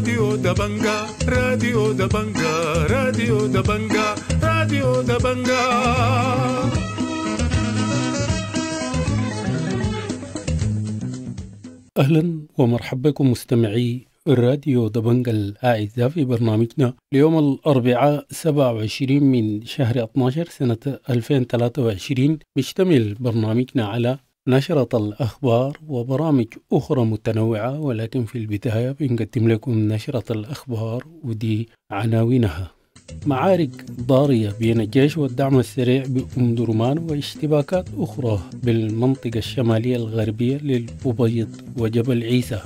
راديو دبنجا راديو دبنجا راديو دبنجا راديو دبنجا أهلا ومرحبا بكم مستمعي راديو دبنجا الأعزاء في برنامجنا ليوم الأربعاء 27 من شهر 12 سنة 2023 بيشتمل برنامجنا على نشرة الأخبار وبرامج أخرى متنوعة ولكن في البداية بنقدم لكم نشرة الأخبار ودي عناوينها معارك ضارية بين الجيش والدعم السريع بأم درمان واشتباكات أخرى بالمنطقة الشمالية الغربية للأبيض وجبل عيسى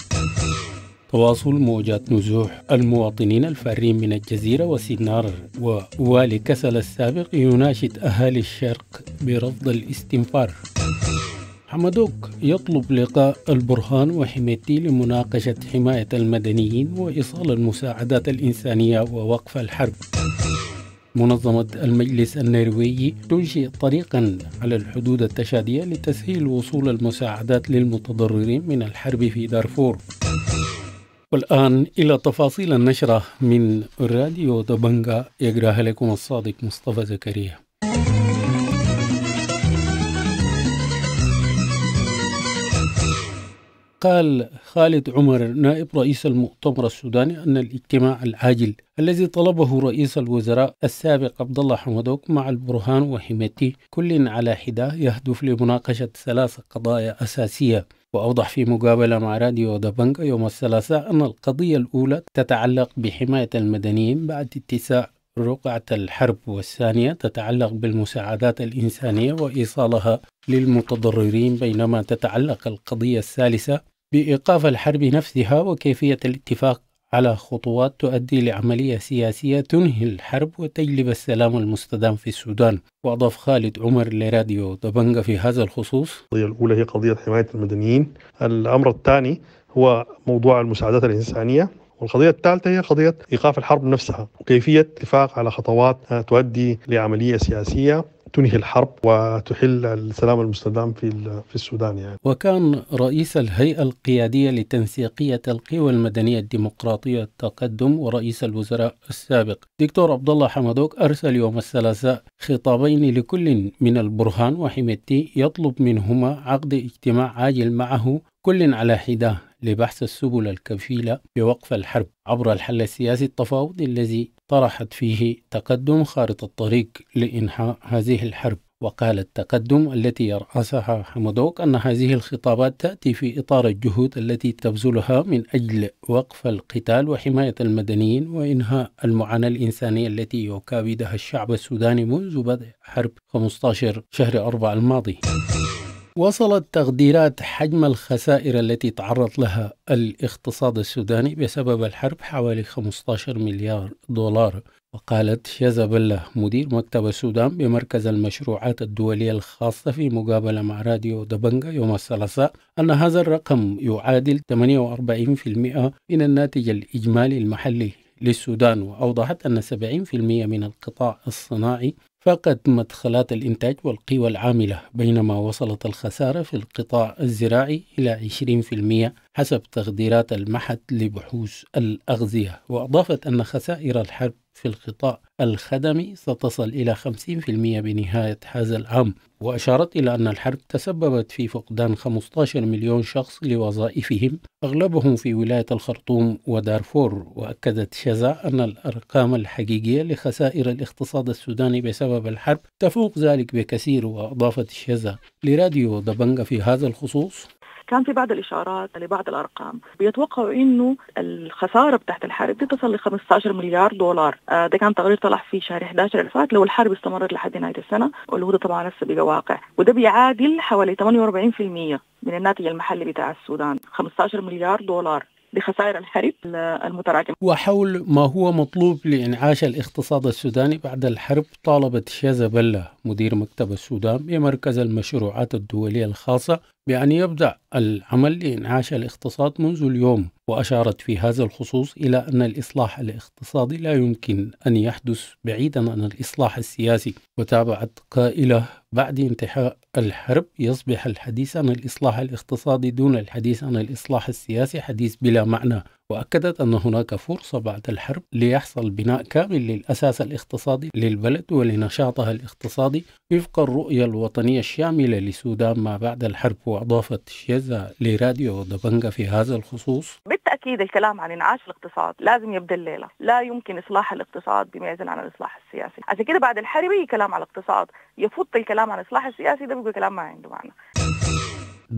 تواصل موجات نزوح المواطنين الفارين من الجزيرة وسينار ووالي كسل السابق يناشد أهالي الشرق برفض الاستنفار حمدوك يطلب لقاء البرهان وحميتي لمناقشة حماية المدنيين وإيصال المساعدات الإنسانية ووقف الحرب منظمة المجلس النرويجي تنشئ طريقا على الحدود التشادية لتسهيل وصول المساعدات للمتضررين من الحرب في دارفور والآن إلى تفاصيل النشرة من راديو دبنجا يقراها لكم الصادق مصطفى زكريا قال خالد عمر نائب رئيس المؤتمر السوداني أن الاجتماع العاجل الذي طلبه رئيس الوزراء السابق عبد الله حمدوك مع البرهان وحميتي كل على حدة يهدف لمناقشة ثلاث قضايا أساسية وأوضح في مقابلة مع راديو دابنغ يوم الثلاثاء أن القضية الأولى تتعلق بحماية المدنيين بعد اتساع رقعة الحرب والثانية تتعلق بالمساعدات الإنسانية وإيصالها للمتضررين بينما تتعلق القضية الثالثة بإيقاف الحرب نفسها وكيفية الاتفاق على خطوات تؤدي لعملية سياسية تنهي الحرب وتجلب السلام المستدام في السودان وأضاف خالد عمر لراديو دبنغا في هذا الخصوص القضية الأولى هي قضية حماية المدنيين الأمر الثاني هو موضوع المساعدات الإنسانية والقضية الثالثة هي قضية إيقاف الحرب نفسها وكيفية اتفاق على خطوات تؤدي لعملية سياسية تنهي الحرب وتحل السلام المستدام في في السودان يعني. وكان رئيس الهيئة القيادية لتنسيقية القوى المدنية الديمقراطية التقدم ورئيس الوزراء السابق دكتور عبد الله حمدوك أرسل يوم الثلاثاء خطابين لكل من البرهان وحميدتي يطلب منهما عقد اجتماع عاجل معه كل على حده لبحث السبل الكفيلة بوقف الحرب عبر الحل السياسي التفاوضي الذي طرحت فيه تقدم خارطة الطريق لإنهاء هذه الحرب وقال التقدم التي يرأسها حمدوك أن هذه الخطابات تأتي في إطار الجهود التي تبذلها من أجل وقف القتال وحماية المدنيين وإنهاء المعاناة الإنسانية التي يكابدها الشعب السوداني منذ بدء حرب 15 شهر 4 الماضي وصلت تقديرات حجم الخسائر التي تعرض لها الاقتصاد السوداني بسبب الحرب حوالي 15 مليار دولار وقالت شيزابيلا مدير مكتب السودان بمركز المشروعات الدولية الخاصة في مقابلة مع راديو دبنجا يوم الثلاثاء أن هذا الرقم يعادل 48% من الناتج الإجمالي المحلي للسودان وأوضحت أن 70% من القطاع الصناعي فقد مدخلات الإنتاج والقوى العاملة بينما وصلت الخسارة في القطاع الزراعي إلى 20% حسب تقديرات المحت لبحوث الأغذية وأضافت أن خسائر الحرب في القطاع الخدمي ستصل إلى 50% بنهاية هذا العام وأشارت إلى أن الحرب تسببت في فقدان 15 مليون شخص لوظائفهم أغلبهم في ولاية الخرطوم ودارفور وأكدت شزا أن الأرقام الحقيقية لخسائر الاقتصاد السوداني بسبب الحرب تفوق ذلك بكثير وأضافت شزا لراديو دبنجة في هذا الخصوص كان في بعض الإشارات لبعض الأرقام بيتوقعوا أنه الخسارة بتاعت الحرب دي تصل ل 15 مليار دولار آه، ده كان تقرير طلع في شهر 11 اللي فات لو الحرب استمرت لحد نهاية السنة واللي هو ده طبعا لسه بقى واقع وده بيعادل حوالي 48% من الناتج المحلي بتاع السودان 15 مليار دولار لخسائر الحرب المتراكمة وحول ما هو مطلوب لإنعاش الاقتصاد السوداني بعد الحرب طالبت شيزابيلا مدير مكتب السودان بمركز المشروعات الدولية الخاصة بأن يبدأ العمل لإنعاش الاقتصاد منذ اليوم وأشارت في هذا الخصوص إلى أن الإصلاح الاقتصادي لا يمكن أن يحدث بعيدا عن الإصلاح السياسي وتابعت قائلة بعد انتهاء الحرب يصبح الحديث عن الإصلاح الاقتصادي دون الحديث عن الإصلاح السياسي حديث بلا معنى وأكدت أن هناك فرصة بعد الحرب ليحصل بناء كامل للأساس الاقتصادي للبلد ولنشاطها الاقتصادي وفق الرؤية الوطنية الشاملة للسودان ما بعد الحرب وأضافت شيزا لراديو دبنجا في هذا الخصوص بالتأكيد الكلام عن إنعاش الاقتصاد لازم يبدأ الليلة لا يمكن إصلاح الاقتصاد بما يزن عن الإصلاح السياسي عشان كده بعد الحرب أي كلام على الاقتصاد يفوت الكلام عن الإصلاح السياسي ده بيقول كلام ما عنده معنى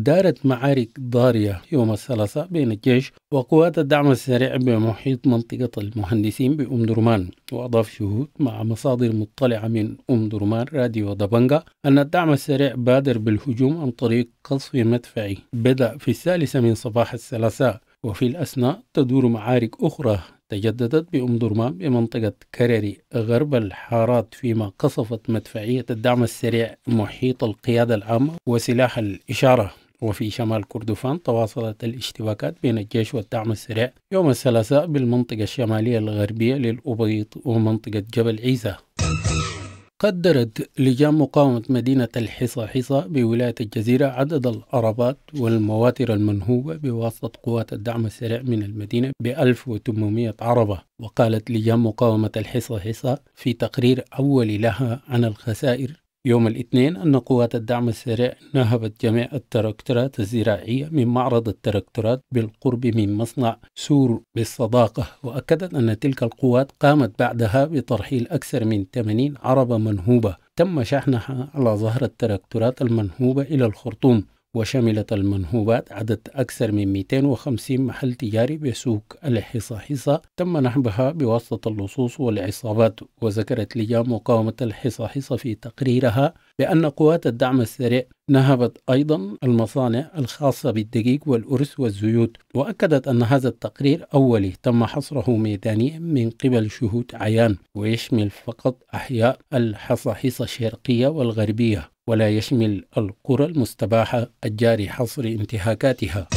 دارت معارك ضارية يوم الثلاثاء بين الجيش وقوات الدعم السريع بمحيط منطقة المهندسين بأم درمان وأضاف شهود مع مصادر مطلعة من أم درمان راديو دبنجا أن الدعم السريع بادر بالهجوم عن طريق قصف مدفعي بدأ في الثالثة من صباح الثلاثاء وفي الأثناء تدور معارك أخرى تجددت بأم درمان بمنطقة كرري غرب الحارات فيما قصفت مدفعية الدعم السريع محيط القيادة العامة وسلاح الإشارة وفي شمال كردفان تواصلت الاشتباكات بين الجيش والدعم السريع يوم الثلاثاء بالمنطقة الشمالية الغربية للأبيض ومنطقة جبل عيسى قدرت لجان مقاومة مدينة الحصى حصى بولاية الجزيرة عدد العربات والمواتر المنهوبة بواسطة قوات الدعم السريع من المدينة ب 1800 عربة وقالت لجان مقاومة الحصى حصى في تقرير أول لها عن الخسائر يوم الاثنين أن قوات الدعم السريع نهبت جميع التراكترات الزراعية من معرض التراكترات بالقرب من مصنع سور بالصداقة وأكدت أن تلك القوات قامت بعدها بترحيل أكثر من 80 عربة منهوبة تم شحنها على ظهر التراكترات المنهوبة إلى الخرطوم وشملت المنهوبات عدد أكثر من 250 محل تجاري بسوق الحصة حصة تم نحبها بواسطة اللصوص والعصابات وذكرت لجان مقاومة الحصة حصة في تقريرها بأن قوات الدعم السريع نهبت أيضا المصانع الخاصة بالدقيق والأرز والزيوت وأكدت أن هذا التقرير أولي تم حصره ميدانيا من قبل شهود عيان ويشمل فقط أحياء الحصاحصة الشرقية والغربية ولا يشمل القرى المستباحة الجاري حصر انتهاكاتها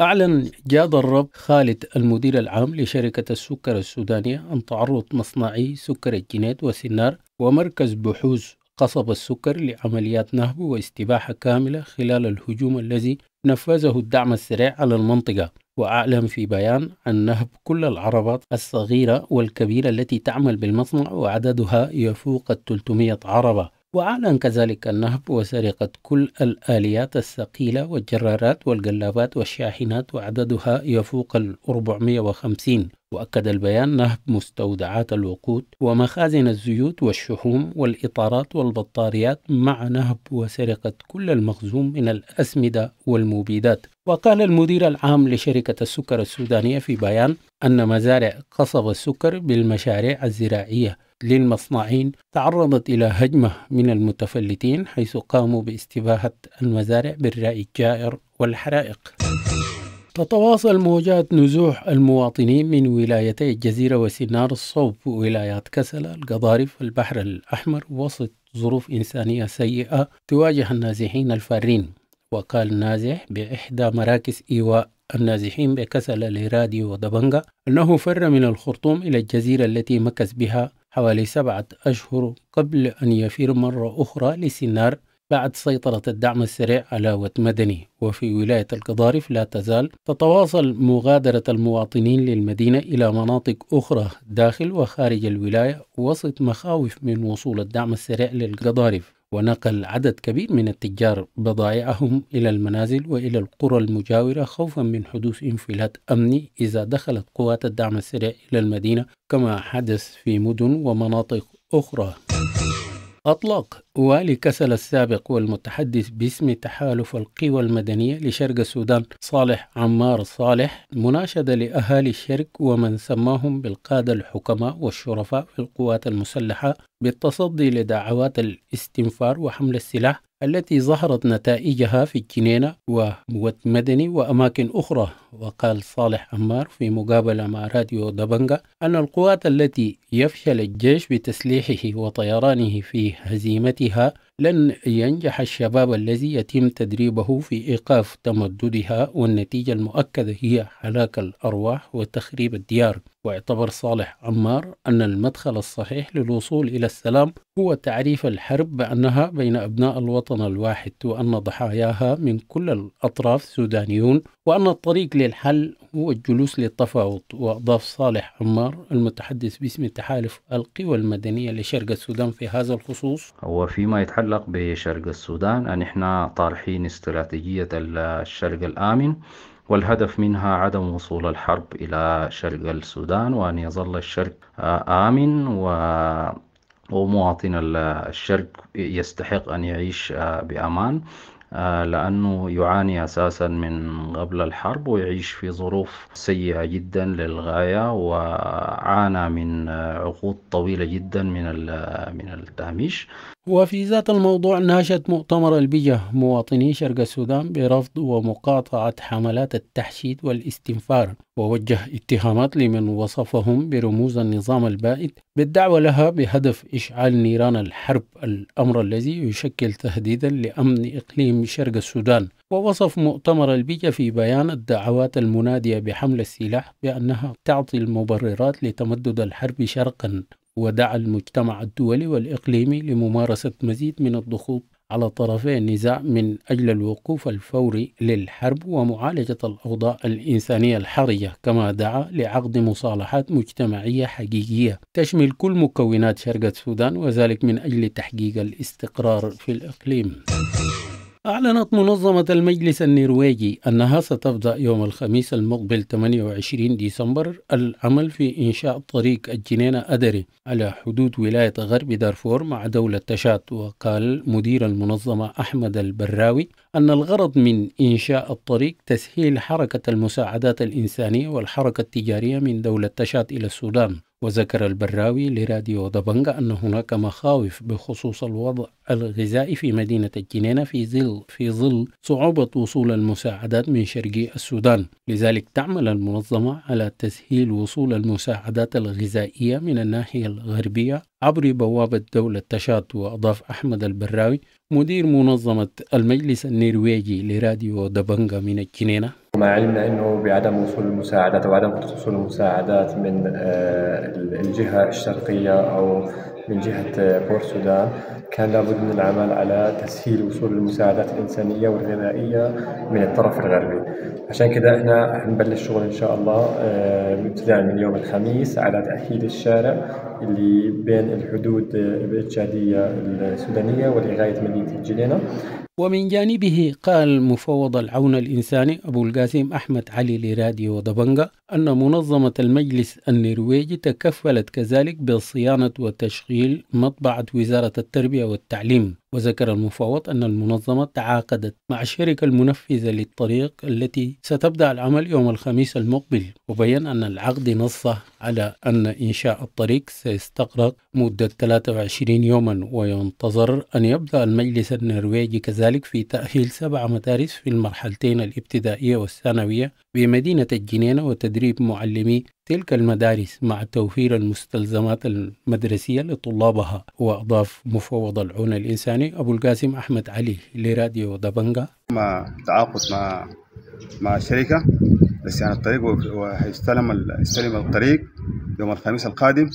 أعلن جاد الرب خالد المدير العام لشركة السكر السودانية عن تعرض مصنعي سكر الجنيد وسنار ومركز بحوث قصب السكر لعمليات نهب واستباحة كاملة خلال الهجوم الذي نفذه الدعم السريع على المنطقة وأعلن في بيان عن نهب كل العربات الصغيرة والكبيرة التي تعمل بالمصنع وعددها يفوق 300 عربة وأعلن كذلك النهب وسرقة كل الآليات الثقيلة والجرارات والقلابات والشاحنات وعددها يفوق الأربعمية 450 وأكد البيان نهب مستودعات الوقود ومخازن الزيوت والشحوم والإطارات والبطاريات مع نهب وسرقة كل المخزون من الأسمدة والمبيدات وقال المدير العام لشركة السكر السودانية في بيان أن مزارع قصب السكر بالمشاريع الزراعية للمصنعين تعرضت إلى هجمة من المتفلتين حيث قاموا باستباحة المزارع بالرأي الجائر والحرائق تتواصل موجات نزوح المواطنين من ولايتي الجزيرة وسنار الصوب ولايات كسلة القضارف البحر الأحمر وسط ظروف إنسانية سيئة تواجه النازحين الفارين وقال نازح بإحدى مراكز إيواء النازحين بكسل ليرادي ودبنغا أنه فر من الخرطوم إلى الجزيرة التي مكث بها حوالي سبعة أشهر قبل أن يفر مرة أخرى لسنار بعد سيطرة الدعم السريع على وتمدني وفي ولاية القضارف لا تزال تتواصل مغادرة المواطنين للمدينة إلى مناطق أخرى داخل وخارج الولاية وسط مخاوف من وصول الدعم السريع للقضارف ونقل عدد كبير من التجار بضائعهم إلى المنازل وإلى القرى المجاورة خوفا من حدوث انفلات أمني إذا دخلت قوات الدعم السريع إلى المدينة كما حدث في مدن ومناطق أخرى أطلق والي كسل السابق والمتحدث باسم تحالف القوى المدنية لشرق السودان صالح عمار صالح مناشدة لأهالي الشرق ومن سماهم بالقادة الحكماء والشرفاء في القوات المسلحة بالتصدي لدعوات الاستنفار وحمل السلاح التي ظهرت نتائجها في الجنينة وموت مدني وأماكن أخرى وقال صالح أمار في مقابلة مع راديو دبنجا أن القوات التي يفشل الجيش بتسليحه وطيرانه في هزيمتها لن ينجح الشباب الذي يتم تدريبه في إيقاف تمددها والنتيجة المؤكدة هي هلاك الأرواح وتخريب الديار واعتبر صالح عمار أن المدخل الصحيح للوصول إلى السلام هو تعريف الحرب بأنها بين أبناء الوطن الواحد وأن ضحاياها من كل الأطراف سودانيون وأن الطريق للحل هو الجلوس للتفاوض وأضاف صالح عمار المتحدث باسم تحالف القوى المدنية لشرق السودان في هذا الخصوص هو فيما يتحدث يتعلق بشرق السودان أن إحنا طارحين استراتيجية الشرق الآمن والهدف منها عدم وصول الحرب إلى شرق السودان وأن يظل الشرق آمن و ومواطن الشرق يستحق أن يعيش بأمان لأنه يعاني أساسا من قبل الحرب ويعيش في ظروف سيئة جدا للغاية وعانى من عقود طويلة جدا من التهميش وفي ذات الموضوع ناشد مؤتمر البجة مواطني شرق السودان برفض ومقاطعة حملات التحشيد والاستنفار ووجه اتهامات لمن وصفهم برموز النظام البائد بالدعوة لها بهدف إشعال نيران الحرب الأمر الذي يشكل تهديدا لأمن إقليم شرق السودان ووصف مؤتمر البيئة في بيان الدعوات المنادية بحمل السلاح بأنها تعطي المبررات لتمدد الحرب شرقا ودعا المجتمع الدولي والإقليمي لممارسة مزيد من الضغوط على طرفي النزاع من أجل الوقوف الفوري للحرب ومعالجة الأوضاع الإنسانية الحرجة كما دعا لعقد مصالحات مجتمعية حقيقية تشمل كل مكونات شرق السودان وذلك من أجل تحقيق الاستقرار في الإقليم أعلنت منظمة المجلس النرويجي أنها ستبدأ يوم الخميس المقبل 28 ديسمبر العمل في إنشاء طريق الجنينة أدري على حدود ولاية غرب دارفور مع دولة تشاد وقال مدير المنظمة أحمد البراوي أن الغرض من إنشاء الطريق تسهيل حركة المساعدات الإنسانية والحركة التجارية من دولة تشاد إلى السودان وذكر البراوي لراديو دبنجا أن هناك مخاوف بخصوص الوضع الغذائي في مدينة الجنينة في ظل في ظل صعوبة وصول المساعدات من شرق السودان، لذلك تعمل المنظمة على تسهيل وصول المساعدات الغذائية من الناحية الغربية عبر بوابة دولة تشاد وأضاف أحمد البراوي مدير منظمة المجلس النرويجي لراديو دبنجا من الجنينة ما علمنا انه بعدم وصول المساعدات او عدم وصول المساعدات من آه، الجهه الشرقيه او من جهه آه، بور السودان كان لابد من العمل على تسهيل وصول المساعدات الانسانيه والغذائيه من الطرف الغربي عشان كذا احنا حنبلش شغل ان شاء الله آه، ابتداء من يوم الخميس على تاهيل الشارع اللي بين الحدود التشاديه السودانيه ولغايه مدينه الجلينه ومن جانبه قال مفوض العون الإنساني أبو القاسم أحمد علي لرادي ودبنجة أن منظمة المجلس النرويجي تكفلت كذلك بصيانة وتشغيل مطبعة وزارة التربية والتعليم وذكر المفوض أن المنظمة تعاقدت مع الشركة المنفذة للطريق التي ستبدأ العمل يوم الخميس المقبل وبين أن العقد نص على أن إنشاء الطريق سيستغرق مدة 23 يوما وينتظر أن يبدأ المجلس النرويجي كذلك في تأهيل سبع مدارس في المرحلتين الابتدائية والثانوية بمدينة الجنينة وتدريب معلمي تلك المدارس مع توفير المستلزمات المدرسية لطلابها وأضاف مفوض العون الإنساني أبو القاسم أحمد علي لراديو دبنجا مع تعاقد مع مع شركة لصيانة الطريق وهيستلم يستلم الطريق يوم الخميس القادم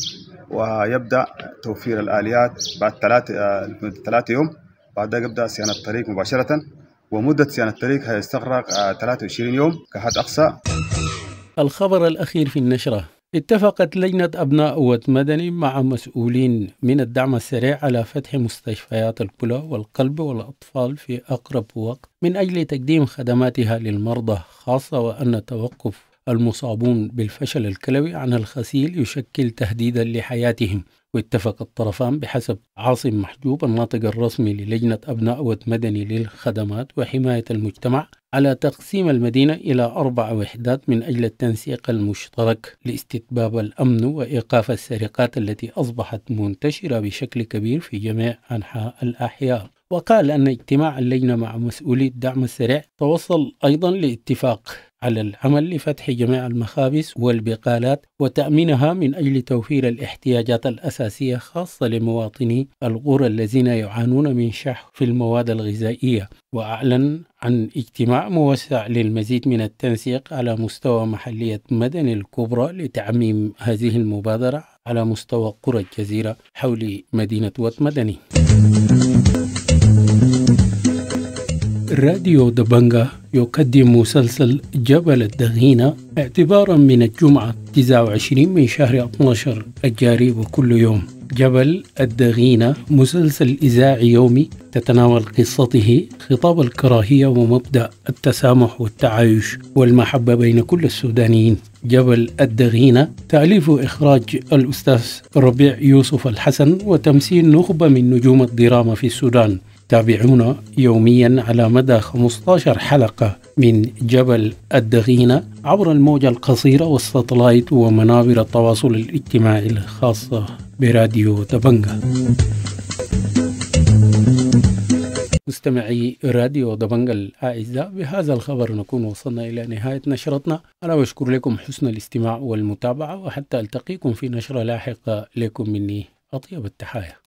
ويبدأ توفير الآليات بعد ثلاثة آه، ثلاثة يوم بعد ذلك يبدأ صيانة الطريق مباشرة ومدة صيانة الطريق هيستغرق 23 آه، يوم كحد أقصى الخبر الأخير في النشرة اتفقت لجنة أبناء أوت مدني مع مسؤولين من الدعم السريع على فتح مستشفيات الكلى والقلب والأطفال في أقرب وقت من أجل تقديم خدماتها للمرضى خاصة وأن توقف المصابون بالفشل الكلوي عن الخسيل يشكل تهديدا لحياتهم واتفق الطرفان بحسب عاصم محجوب الناطق الرسمي للجنة أبناء مدني للخدمات وحماية المجتمع على تقسيم المدينة إلى أربع وحدات من أجل التنسيق المشترك لاستتباب الأمن وإيقاف السرقات التي أصبحت منتشرة بشكل كبير في جميع أنحاء الأحياء وقال أن اجتماع اللجنة مع مسؤولي الدعم السريع توصل أيضا لاتفاق على العمل لفتح جميع المخابز والبقالات وتأمينها من أجل توفير الاحتياجات الأساسية خاصة لمواطني القرى الذين يعانون من شح في المواد الغذائية وأعلن عن اجتماع موسع للمزيد من التنسيق على مستوى محلية مدني الكبرى لتعميم هذه المبادرة على مستوى قرى الجزيرة حول مدينة وات مدني راديو دبنجة يقدم مسلسل جبل الدغينة اعتبارا من الجمعة 29 من شهر 12 الجاري وكل يوم جبل الدغينة مسلسل إذاعي يومي تتناول قصته خطاب الكراهية ومبدأ التسامح والتعايش والمحبة بين كل السودانيين جبل الدغينة تأليف إخراج الأستاذ ربيع يوسف الحسن وتمثيل نخبة من نجوم الدراما في السودان تابعونا يوميا على مدى 15 حلقة من جبل الدغينة عبر الموجة القصيرة والساتلايت ومنابر التواصل الاجتماعي الخاصة براديو دبنجا مستمعي راديو دبنجا الأعزاء بهذا الخبر نكون وصلنا إلى نهاية نشرتنا أنا بشكر لكم حسن الاستماع والمتابعة وحتى ألتقيكم في نشرة لاحقة لكم مني أطيب التحايا